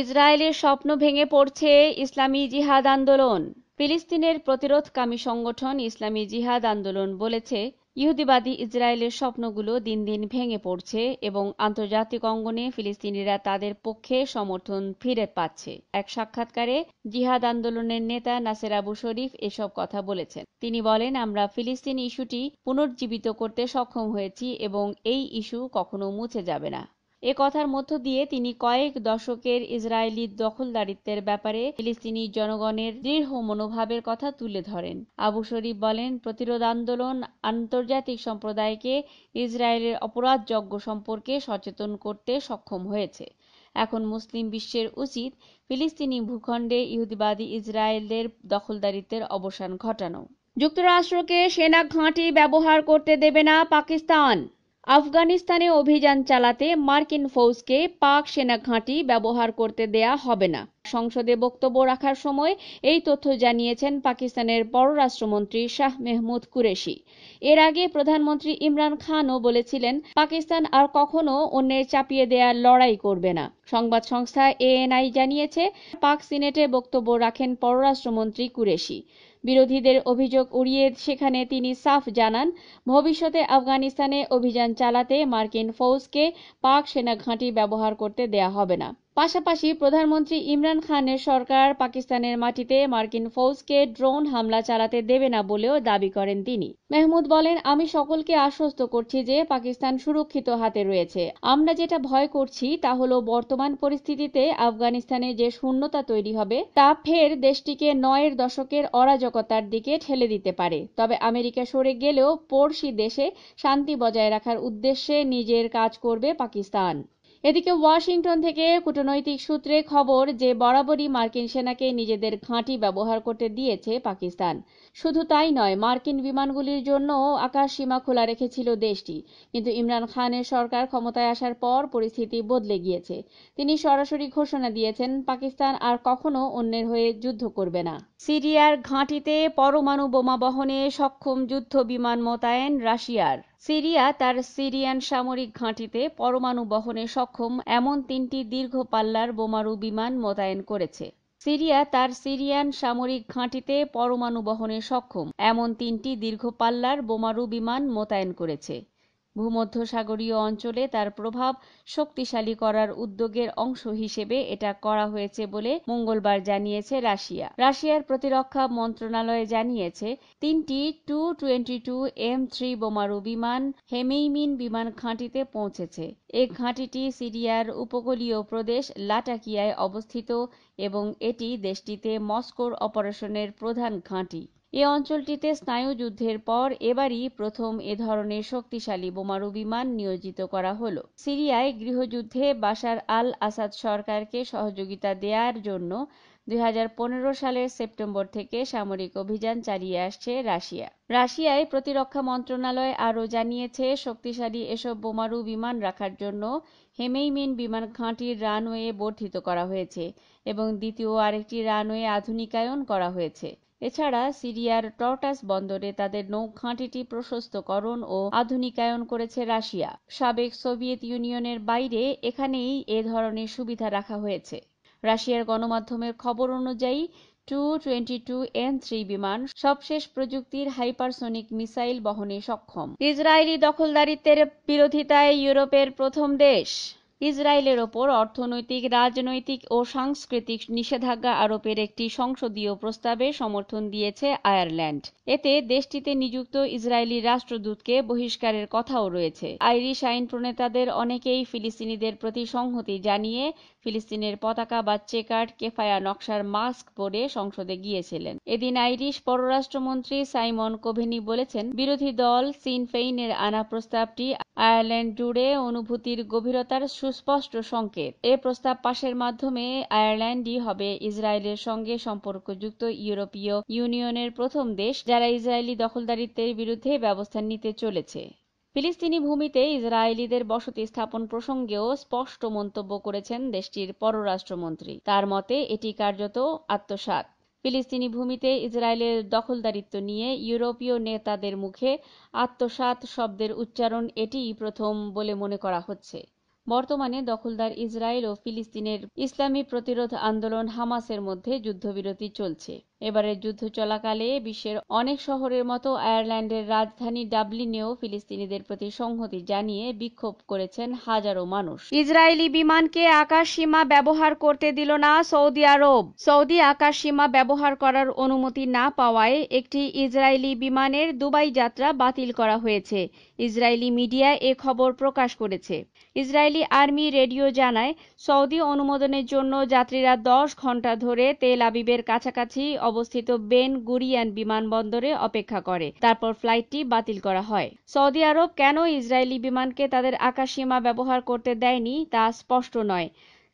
ইসরায়েলের স্বপ্ন ভেঙে পড়ছে ইসলামী জিহাদ আন্দোলন ফিলিস্তিনের প্রতিরোধকামী সংগঠন ইসলামী জিহাদ আন্দোলন বলেছে ইহুদিবাদী ইসরায়েলের স্বপ্নগুলো দিন দিন ভেঙে পড়ছে এবং আন্তর্জাতিক অঙ্গনে ফিলিস্তিনিরা তাদের পক্ষে সমর্থন ফিরে পাচ্ছে এক সাক্ষাৎকারে জিহাদ আন্দোলনের নেতা নাসের আবু শরীফ এসব কথা বলেছেন তিনি বলেন আমরা ফিলিস্তিন ইস্যুটি পুনর্জীবিত করতে সক্ষম হয়েছি এবং এই ইস্যু কখনো মুছে যাবে না এ কথার মধ্য দিয়ে তিনি কয়েক দশকের ইসরায়েলি দখলদারিত্বের ব্যাপারে ফিলিস্তিনি জনগণের দৃঢ় মনোভাবের কথা তুলে ধরেন আবু শরীফ বলেন প্রতিরোধ আন্দোলন আন্তর্জাতিক সম্প্রদায়কে ইসরায়েলের অপরাধযজ্ঞ সম্পর্কে সচেতন করতে সক্ষম হয়েছে এখন মুসলিম বিশ্বের উচিত ফিলিস্তিনি ভূখণ্ডে ইহুদিবাদী ইসরায়েলের দখলদারিত্বের অবসান ঘটানো যুক্তরাষ্ট্রকে সেনা ঘাঁটি ব্যবহার করতে দেবে না পাকিস্তান আফগানিস্তানে অভিযান চালাতে মার্কিন ফৌজকে পাক সেনা ঘাঁটি ব্যবহার করতে দেয়া হবে না সংসদে বক্তব্য রাখার সময় এই তথ্য জানিয়েছেন পাকিস্তানের পররাষ্ট্রমন্ত্রী শাহ মেহমুদ কুরেশি এর আগে প্রধানমন্ত্রী ইমরান খানও বলেছিলেন পাকিস্তান আর কখনো অন্যের চাপিয়ে দেয়ার লড়াই করবে না সংবাদ সংস্থা এএনআই জানিয়েছে পাক সিনেটে বক্তব্য রাখেন পররাষ্ট্রমন্ত্রী কুরেশি বিরোধীদের অভিযোগ উড়িয়ে সেখানে তিনি সাফ জানান ভবিষ্যতে আফগানিস্তানে অভিযান চালাতে মার্কিন ফৌজকে পাক সেনা ঘাঁটি ব্যবহার করতে দেয়া হবে না পাশাপাশি প্রধানমন্ত্রী ইমরান খানের সরকার পাকিস্তানের মাটিতে মার্কিন ফৌজকে ড্রোন হামলা চালাতে দেবে না বলেও দাবি করেন তিনি মেহমুদ বলেন আমি সকলকে আশ্বস্ত করছি যে পাকিস্তান সুরক্ষিত হাতে রয়েছে আমরা যেটা ভয় করছি তা হল বর্তমান পরিস্থিতিতে আফগানিস্তানে যে শূন্যতা তৈরি হবে তা ফের দেশটিকে নয়ের দশকের অরাজকতার দিকে ঠেলে দিতে পারে তবে আমেরিকা সরে গেলেও পড়শি দেশে শান্তি বজায় রাখার উদ্দেশ্যে নিজের কাজ করবে পাকিস্তান এদিকে ওয়াশিংটন থেকে কূটনৈতিক সূত্রে খবর যে বরাবরই মার্কিন সেনাকে নিজেদের ঘাঁটি ব্যবহার করতে দিয়েছে পাকিস্তান শুধু তাই নয় মার্কিন বিমানগুলির জন্য আকাশ সীমা খোলা রেখেছিল দেশটি কিন্তু ইমরান খানের সরকার ক্ষমতায় আসার পর পরিস্থিতি বদলে গিয়েছে তিনি সরাসরি ঘোষণা দিয়েছেন পাকিস্তান আর কখনো অন্যের হয়ে যুদ্ধ করবে না সিরিয়ার ঘাঁটিতে পরমাণু বোমা বহনে সক্ষম যুদ্ধ বিমান মোতায়েন রাশিয়ার সিরিয়া তার সিরিয়ান সামরিক ঘাঁটিতে পরমাণু বহনে সক্ষম এমন তিনটি দীর্ঘ পাল্লার বোমারু বিমান মোতায়েন করেছে সিরিয়া তার সিরিয়ান সামরিক ঘাঁটিতে পরমাণু বহনে সক্ষম এমন তিনটি দীর্ঘ পাল্লার বোমারু বিমান মোতায়েন করেছে ভূমধ্যসাগরীয় অঞ্চলে তার প্রভাব শক্তিশালী করার উদ্যোগের অংশ হিসেবে এটা করা হয়েছে বলে মঙ্গলবার জানিয়েছে রাশিয়া রাশিয়ার প্রতিরক্ষা মন্ত্রণালয় জানিয়েছে তিনটি Tu twenty two M three বোমারু বিমান হেমেইমিন বিমান ঘাঁটিতে পৌঁছেছে এ ঘাঁটিটি সিরিয়ার উপকূলীয় প্রদেশ লাটাকিয়ায় অবস্থিত এবং এটি দেশটিতে মস্কোর অপারেশনের প্রধান ঘাঁটি এ অঞ্চলটিতে স্নায়ুযুদ্ধের পর এবারই প্রথম এ ধরনের শক্তিশালী বোমারু বিমান নিয়োজিত করা হল সিরিয়ায় গৃহযুদ্ধে বাশার আল আসাদ সরকারকে সহযোগিতা দেয়ার জন্য দুই সালের সেপ্টেম্বর থেকে সামরিক অভিযান চালিয়ে আসছে রাশিয়া রাশিয়ায় প্রতিরক্ষা মন্ত্রণালয় আরও জানিয়েছে শক্তিশালী এসব বোমারু বিমান রাখার জন্য হেমেইমিন বিমান ঘাঁটির রানওয়ে বর্ধিত করা হয়েছে এবং দ্বিতীয় আরেকটি রানওয়ে আধুনিকায়ন করা হয়েছে এছাড়া সিরিয়ার টর্টাস বন্দরে তাদের নৌঘাঁটিটি প্রশস্তকরণ ও আধুনিকায়ন করেছে রাশিয়া সাবেক সোভিয়েত ইউনিয়নের বাইরে এখানেই এ ধরনের সুবিধা রাখা হয়েছে রাশিয়ার গণমাধ্যমের খবর অনুযায়ী Tu twenty two N three বিমান সবশেষ প্রযুক্তির হাইপারসোনিক মিসাইল বহনে সক্ষম ইসরায়েলি দখলদারিত্বের বিরোধিতায় ইউরোপের প্রথম দেশ ইসরায়েলের ওপর অর্থনৈতিক রাজনৈতিক ও সাংস্কৃতিক নিষেধাজ্ঞা আরোপের একটি সংসদীয় প্রস্তাবে সমর্থন দিয়েছে আয়ারল্যান্ড এতে দেশটিতে নিযুক্ত ইসরায়েলি রাষ্ট্রদূতকে বহিষ্কারের কথাও রয়েছে আইরিশ আইন প্রণেতাদের অনেকেই ফিলিস্তিনিদের প্রতি সংহতি জানিয়ে ফিলিস্তিনের পতাকা বা চেকার্ড কেফায়া নকশার মাস্ক পরে সংসদে গিয়েছিলেন এদিন আইরিশ পররাষ্ট্রমন্ত্রী সাইমন কোভেনি বলেছেন বিরোধী দল সিনফেইনের আনা প্রস্তাবটি আয়ারল্যান্ড জুড়ে অনুভূতির গভীরতার সুস্পষ্ট সংকেত এ প্রস্তাব পাশের মাধ্যমে আয়ারল্যান্ডই হবে ইসরায়েলের সঙ্গে সম্পর্কযুক্ত ইউরোপীয় ইউনিয়নের প্রথম দেশ যারা ইসরায়েলি দখলদারিত্বের বিরুদ্ধে ব্যবস্থা নিতে চলেছে ফিলিস্তিনি ভূমিতে ইসরায়েলিদের বসতি স্থাপন প্রসঙ্গেও স্পষ্ট মন্তব্য করেছেন দেশটির পররাষ্ট্রমন্ত্রী তার মতে এটি কার্যত আত্মসাত ফিলিস্তিনি ভূমিতে ইসরায়েলের দখলদারিত্ব নিয়ে ইউরোপীয় নেতাদের মুখে আত্মসাত শব্দের উচ্চারণ এটিই প্রথম বলে মনে করা হচ্ছে বর্তমানে দখলদার ইসরায়েল ও ফিলিস্তিনের ইসলামী প্রতিরোধ আন্দোলন হামাসের মধ্যে যুদ্ধবিরতি চলছে এবারের যুদ্ধ চলাকালে বিশ্বের অনেক শহরের মতো আয়ারল্যান্ডের রাজধানী ডাবলিনেও ফিলিস্তিনিদের প্রতি সংহতি জানিয়ে বিক্ষোভ করেছেন হাজারো মানুষ ইসরায়েলি বিমানকে আকাশ সীমা ব্যবহার করতে দিল না সৌদি আরব সৌদি আকাশ সীমা ব্যবহার করার অনুমতি না পাওয়ায় একটি ইসরায়েলি বিমানের দুবাই যাত্রা বাতিল করা হয়েছে ইসরায়েলি মিডিয়া এ খবর প্রকাশ করেছে ইসরায়েলি আর্মি রেডিও জানায় সৌদি অনুমোদনের জন্য যাত্রীরা দশ ঘন্টা ধরে তেল আবিবের কাছাকাছি অবস্থিত বেন গুরিয়ান বিমানবন্দরে অপেক্ষা করে তারপর ফ্লাইটটি বাতিল করা হয় সৌদি আরব কেন ইসরায়েলি বিমানকে তাদের আকাশসীমা ব্যবহার করতে দেয়নি তা স্পষ্ট নয়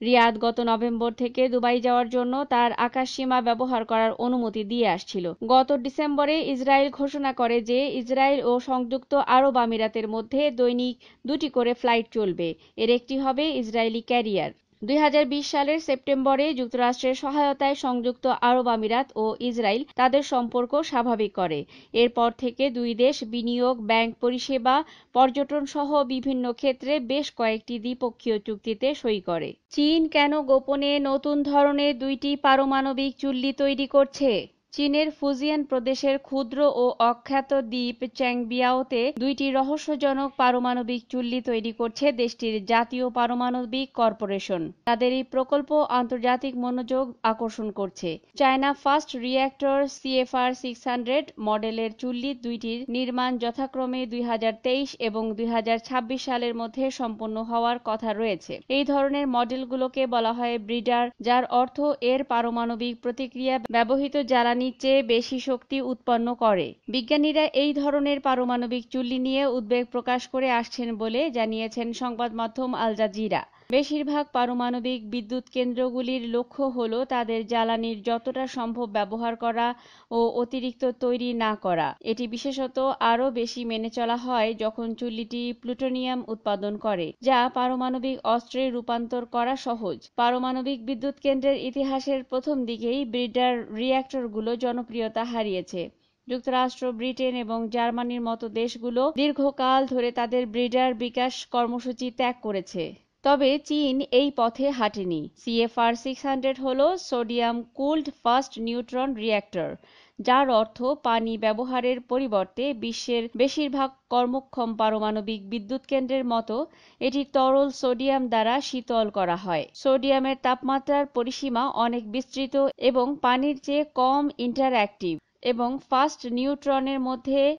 রিয়াদ গত নভেম্বর থেকে দুবাই যাওয়ার জন্য তার আকাশসীমা ব্যবহার করার অনুমতি দিয়ে আসছিল গত ডিসেম্বরে ইসরায়েল ঘোষণা করে যে ইসরায়েল ও সংযুক্ত আরব আমিরাতের মধ্যে দৈনিক দুটি করে ফ্লাইট চলবে এর একটি হবে ইসরায়েলি ক্যারিয়ার দুই সালের সেপ্টেম্বরে যুক্তরাষ্ট্রের সহায়তায় সংযুক্ত আরব আমিরাত ও ইসরায়েল তাদের সম্পর্ক স্বাভাবিক করে এরপর থেকে দুই দেশ বিনিয়োগ ব্যাংক পরিষেবা পর্যটন সহ বিভিন্ন ক্ষেত্রে বেশ কয়েকটি দ্বিপক্ষীয় চুক্তিতে সই করে চীন কেন গোপনে নতুন ধরনের দুইটি পারমাণবিক চুল্লি তৈরি করছে চীনের ফুজিয়ান প্রদেশের ক্ষুদ্র ও অখ্যাত দ্বীপ চ্যাংবিয়াওতে দুইটি রহস্যজনক পারমাণবিক চুল্লি তৈরি করছে দেশটির জাতীয় পারমাণবিক কর্পোরেশন তাদের এই প্রকল্প আন্তর্জাতিক মনোযোগ আকর্ষণ করছে China first reactor CFR six hundred মডেলের চুল্লি দুইটির নির্মাণ যথাক্রমে দুই এবং দুই সালের মধ্যে সম্পন্ন হওয়ার কথা রয়েছে এই ধরনের মডেলগুলোকে বলা হয় ব্রিডার যার অর্থ এর পারমাণবিক প্রতিক্রিয়া ব্যবহৃত জ্বালানি জ্বালানির চেয়ে বেশি শক্তি উৎপন্ন করে বিজ্ঞানীরা এই ধরনের পারমাণবিক চুল্লি নিয়ে উদ্বেগ প্রকাশ করে আসছেন বলে জানিয়েছেন সংবাদ মাধ্যম আল জাজিরা বেশিরভাগ পারমাণবিক বিদ্যুৎ কেন্দ্রগুলির লক্ষ্য হল তাদের জ্বালানির যতটা সম্ভব ব্যবহার করা ও অতিরিক্ত তৈরি না করা এটি বিশেষত আরও বেশি মেনে চলা হয় যখন চুল্লিটি প্লুটোনিয়াম উৎপাদন করে যা পারমাণবিক অস্ত্রে রূপান্তর করা সহজ পারমাণবিক বিদ্যুৎ কেন্দ্রের ইতিহাসের প্রথম দিকেই ব্রিডার রিয়্যাক্টরগুলো জনপ্রিয়তা হারিয়েছে যুক্তরাষ্ট্র ব্রিটেন এবং জার্মানির মতো দেশগুলো দীর্ঘকাল ধরে তাদের ব্রিডার বিকাশ কর্মসূচি ত্যাগ করেছে তবে চীন এই পথে হাঁটেনি সিএফআর সিক্স হান্ড্রেড হল sodium cooled fast neutron reactor যার অর্থ পানি ব্যবহারের পরিবর্তে বিশ্বের বেশিরভাগ কর্মক্ষম পারমাণবিক বিদ্যুৎ কেন্দ্রের মতো এটি তরল সোডিয়াম দ্বারা শীতল করা হয় সোডিয়ামের তাপমাত্রার পরিসীমা অনেক বিস্তৃত এবং পানির চেয়ে কম ইন্টারঅ্যাক্টিভ এবং ফাস্ট নিউট্রনের মধ্যে